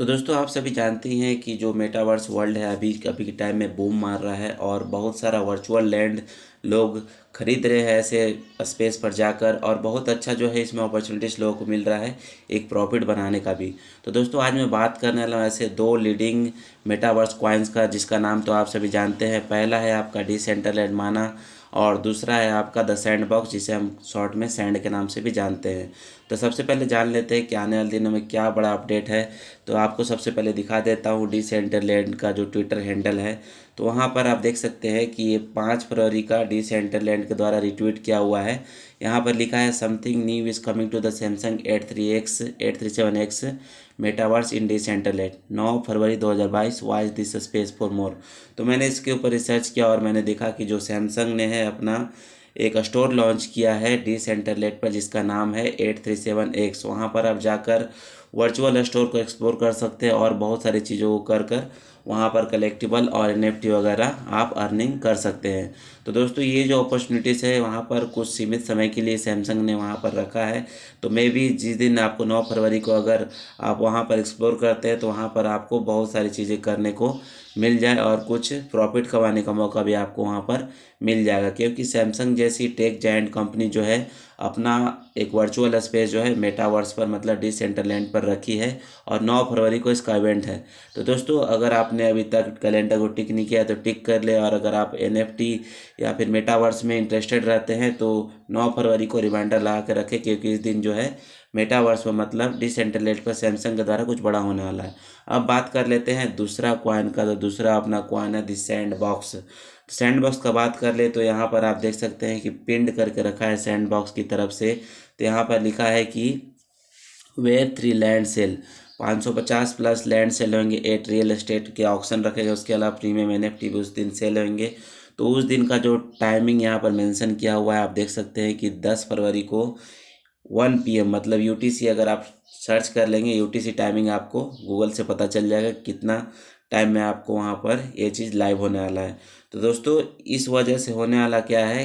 तो दोस्तों आप सभी जानते हैं कि जो मेटावर्स वर्ल्ड है अभी अभी के टाइम में बूम मार रहा है और बहुत सारा वर्चुअल लैंड लोग खरीद रहे हैं ऐसे स्पेस पर जाकर और बहुत अच्छा जो है इसमें अपॉर्चुनिटीज लोगों को मिल रहा है एक प्रॉफिट बनाने का भी तो दोस्तों आज मैं बात करने वाला हूँ ऐसे दो लीडिंग मेटावर्स क्वाइंस का जिसका नाम तो आप सभी जानते हैं पहला है आपका सेंटर लैंड माना और दूसरा है आपका द सेंड बॉक्स जिसे हम शॉर्ट में सेंड के नाम से भी जानते हैं तो सबसे पहले जान लेते हैं कि आने वाले दिनों में क्या बड़ा अपडेट है तो आपको सबसे पहले दिखा देता हूँ डी सेंटर लैंड का जो ट्विटर हैंडल है तो वहाँ पर आप देख सकते हैं कि ये पाँच फरवरी का डी सेंटरलैंड के द्वारा रिट्वीट किया हुआ है यहाँ पर लिखा है something new is coming to the Samsung eight three X eight three seven X metaverse in Decentraland नौ फरवरी दो हज़ार बाईस wise this space for more तो मैंने इसके ऊपर रिसर्च किया और मैंने देखा कि जो सैमसंग ने है अपना एक स्टोर लॉन्च किया है डी सेंटरलेट पर जिसका नाम है एट थ्री सेवन एक्स वहाँ पर आप जाकर वर्चुअल स्टोर को एक्सप्लोर कर सकते हैं और बहुत सारी चीज़ों को कर कर वहाँ पर कलेक्टिबल और एन वगैरह आप अर्निंग कर सकते हैं तो दोस्तों ये जो अपॉर्चुनिटीज़ है वहाँ पर कुछ सीमित समय के लिए सैमसंग ने वहाँ पर रखा है तो मे भी जिस दिन आपको नौ फरवरी को अगर आप वहाँ पर एक्सप्लोर करते हैं तो वहाँ पर आपको बहुत सारी चीज़ें करने को मिल जाए और कुछ प्रॉफिट कमाने का मौका भी आपको वहाँ पर मिल जाएगा क्योंकि सैमसंग जैसी टेक जैंट कंपनी जो है अपना एक वर्चुअल स्पेस जो है मेटावर्स पर मतलब डी सेंटरलैंड पर रखी है और 9 फरवरी को इसका इवेंट है तो दोस्तों अगर आपने अभी तक कैलेंडर को टिक नहीं किया तो टिक कर ले और अगर आप एन या फिर मेटावर्स में इंटरेस्टेड रहते हैं तो नौ फरवरी को रिमाइंडर लगा कर रखें क्योंकि इस दिन जो है मेटावर्स में मतलब डिसेंट्रलाइज पर सैमसंग के द्वारा कुछ बड़ा होने वाला है अब बात कर लेते हैं दूसरा क्वाइन का तो दूसरा अपना क्वाइन है the sandbox sandbox का बात कर ले तो यहाँ पर आप देख सकते हैं कि पिंड करके रखा है सैंड बॉक्स की तरफ से तो यहाँ पर लिखा है कि where three land sale 550 plus land sale होंगे एट रियल एस्टेट के ऑप्शन रखेगा उसके अलावा प्रीमियम एन एफ उस दिन सेल होंगे तो उस दिन का जो टाइमिंग यहाँ पर मेंशन किया हुआ है आप देख सकते हैं कि 10 फरवरी को 1 पीएम मतलब यूटीसी अगर आप सर्च कर लेंगे यूटीसी टाइमिंग आपको गूगल से पता चल जाएगा कितना टाइम में आपको वहाँ पर ये चीज़ लाइव होने वाला है तो दोस्तों इस वजह से होने वाला क्या है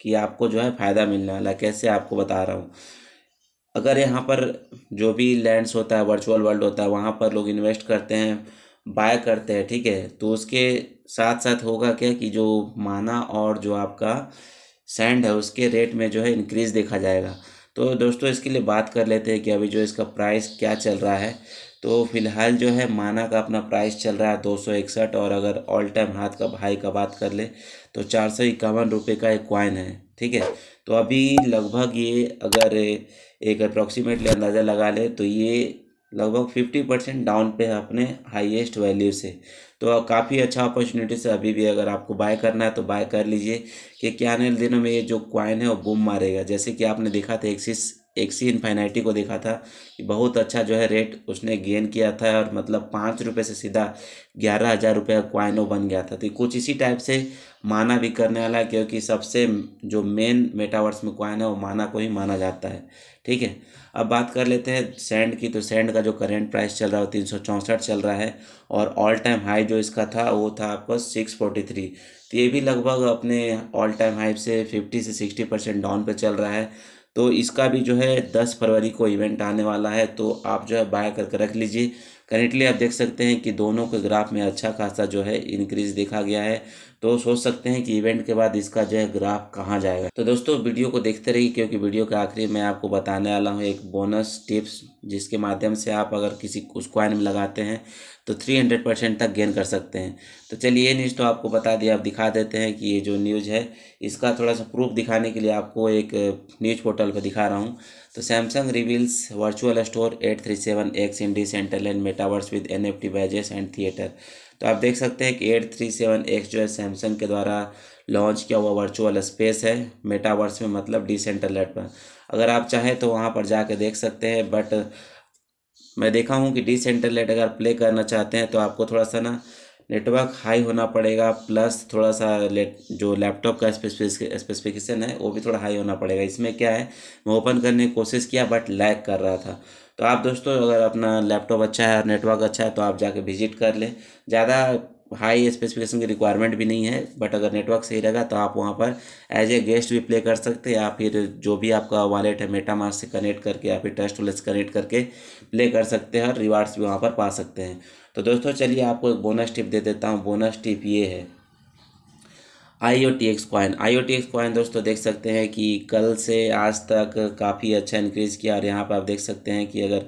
कि आपको जो है फ़ायदा मिलने वाला कैसे आपको बता रहा हूँ अगर यहाँ पर जो भी लैंड्स होता है वर्चुअल वर्ल्ड होता है वहाँ पर लोग इन्वेस्ट करते हैं बाय करते हैं ठीक है तो उसके साथ साथ होगा क्या कि जो माना और जो आपका सैंड है उसके रेट में जो है इंक्रीज़ देखा जाएगा तो दोस्तों इसके लिए बात कर लेते हैं कि अभी जो इसका प्राइस क्या चल रहा है तो फिलहाल जो है माना का अपना प्राइस चल रहा है दो सौ इकसठ और अगर ऑल टाइम हाथ का भाई का बात कर ले तो चार सौ इक्यावन रुपये का एक क्वाइन है ठीक है तो अभी लगभग ये अगर एक अप्रॉक्सीमेटली अंदाज़ा लगा ले तो ये लगभग फिफ्टी परसेंट डाउन पे है अपने हाईएस्ट वैल्यू से तो काफ़ी अच्छा अपॉर्चुनिटी से अभी भी अगर आपको बाय करना है तो बाय कर लीजिए कि क्या आने दिनों में ये जो क्वाइन है वो बूम मारेगा जैसे कि आपने देखा था एक्सिस एक सी इन्फाइनाइटी को देखा था कि बहुत अच्छा जो है रेट उसने गेन किया था और मतलब पाँच रुपये से सीधा ग्यारह हज़ार रुपये का क्वाइनो बन गया था तो कुछ इसी टाइप से माना भी करने वाला है क्योंकि सबसे जो मेन मेटावर्स में क्वाइन है वो माना को ही माना जाता है ठीक है अब बात कर लेते हैं सेंड की तो सेंड का जो करेंट प्राइस चल रहा है वो तीन सौ चौंसठ चल रहा है और ऑल टाइम हाई जो इसका था वो था आपका सिक्स फोर्टी थ्री तो ये भी लगभग अपने ऑल टाइम हाई से फिफ्टी से सिक्सटी परसेंट डाउन पे चल रहा है तो इसका भी जो है दस फरवरी को इवेंट आने वाला है तो आप जो है बाय करके रख लीजिए करेंटली आप देख सकते हैं कि दोनों के ग्राफ में अच्छा खासा जो है इंक्रीज देखा गया है तो सोच सकते हैं कि इवेंट के बाद इसका जो है ग्राफ कहाँ जाएगा तो दोस्तों वीडियो को देखते रहिए क्योंकि वीडियो के आखिरी में आपको बताने वाला हूँ एक बोनस टिप्स जिसके माध्यम से आप अगर किसी उस क्वाइन में लगाते हैं तो थ्री हंड्रेड परसेंट तक गेन कर सकते हैं तो चलिए ये न्यूज़ तो आपको बता दिया आप दिखा देते हैं कि ये जो न्यूज़ है इसका थोड़ा सा प्रूफ दिखाने के लिए आपको एक न्यूज़ पोर्टल पर दिखा रहा हूँ तो Samsung reveals virtual store eight three seven X in Decentraland and metaverse with N F T badges and theatre तो आप देख सकते हैं कि एट थ्री सेवन एक्स जो है सैमसंग के द्वारा लॉन्च किया हुआ वर्चुअल स्पेस है मेटावर्स में मतलब लेट पर अगर आप चाहें तो वहाँ पर जाके देख सकते हैं बट मैं देखा हूँ कि लेट अगर प्ले करना चाहते हैं तो आपको थोड़ा सा ना नेटवर्क हाई होना पड़ेगा प्लस थोड़ा सा लेट जो लैपटॉप का स्पेसिफिकेशन है वो भी थोड़ा हाई होना पड़ेगा इसमें क्या है मैं ओपन करने की कोशिश किया बट लैग कर रहा था तो आप दोस्तों अगर अपना लैपटॉप अच्छा है और नेटवर्क अच्छा है तो आप जाके विजिट कर लें ज़्यादा हाई स्पेसिफिकेशन की रिक्वायरमेंट भी नहीं है बट अगर नेटवर्क सही रहेगा तो आप वहाँ पर एज ए गेस्ट भी प्ले कर सकते हैं या फिर जो भी आपका वॉलेट है मेटा मार्क से कनेक्ट करके या फिर टेस्ट वॉलेट से कनेक्ट करके प्ले कर सकते हैं और रिवार्ड्स भी वहाँ पर पा सकते हैं तो दोस्तों चलिए आपको एक बोनस टिप दे देता हूँ बोनस टिप ये है I O T X coin I O T X coin दोस्तों देख सकते हैं कि कल से आज तक काफ़ी अच्छा इंक्रीज़ किया और यहाँ पर आप देख सकते हैं कि अगर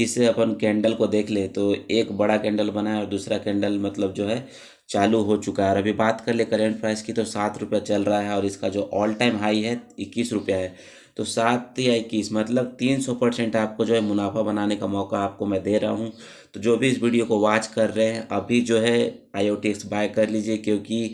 इस अपन कैंडल को देख ले तो एक बड़ा कैंडल बना है और दूसरा कैंडल मतलब जो है चालू हो चुका है और अभी बात कर ले करेंट प्राइस की तो सात रुपया चल रहा है और इसका जो ऑल टाइम हाई है इक्कीस रुपया है तो सात या इक्कीस मतलब तीन सौ परसेंट आपको जो है मुनाफा बनाने का मौका आपको मैं दे रहा हूँ तो जो भी इस वीडियो को वॉच कर रहे हैं अभी जो है आई ओ बाय कर लीजिए क्योंकि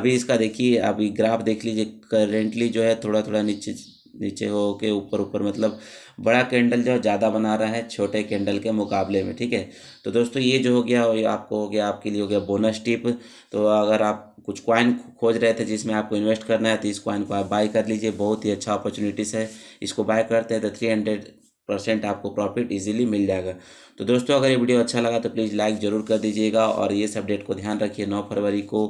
अभी इसका देखिए अभी ग्राफ देख लीजिए करेंटली जो है थोड़ा थोड़ा नीचे नीचे हो के ऊपर ऊपर मतलब बड़ा कैंडल जो ज़्यादा बना रहा है छोटे कैंडल के मुकाबले में ठीक है तो दोस्तों ये जो हो गया हो आपको हो गया आपके लिए हो गया बोनस टिप तो अगर आप कुछ क्वाइन खोज रहे थे जिसमें आपको इन्वेस्ट करना है तो इस क्वाइन को आप बाई कर लीजिए बहुत ही अच्छा अपॉर्चुनिटीज़ है इसको बाय करते हैं तो थ्री हंड्रेड परसेंट आपको प्रॉफिट इजीली मिल जाएगा तो दोस्तों अगर ये वीडियो अच्छा लगा तो प्लीज़ लाइक ज़रूर कर दीजिएगा और ये सब डेट को ध्यान रखिए नौ फरवरी को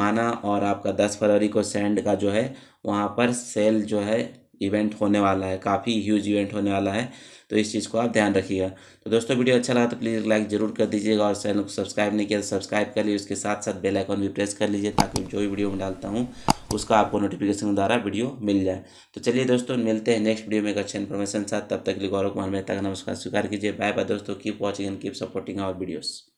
माना और आपका दस फरवरी को सेंड का जो है वहाँ पर सेल जो है इवेंट होने वाला है काफ़ी ह्यूज इवेंट होने वाला है तो इस चीज़ को आप ध्यान रखिएगा तो दोस्तों वीडियो अच्छा लगा तो प्लीज़ लाइक जरूर कर दीजिएगा और चैनल को सब्सक्राइब नहीं किया तो सब्सक्राइब कर लीजिए उसके साथ साथ बेल आइकन भी प्रेस कर लीजिए ताकि जो भी वीडियो में डालता हूँ उसका आपको नोटिफिकेशन द्वारा वीडियो मिल जाए तो चलिए दोस्तों मिलते हैं नेक्स्ट वीडियो में एक अच्छा इन्फॉर्मेशन साथ तब तक लिए गौरव कुमार मेहता का नमस्कार स्वीकार कीजिए बाय बाय दोस्तों keep watching and keep supporting our videos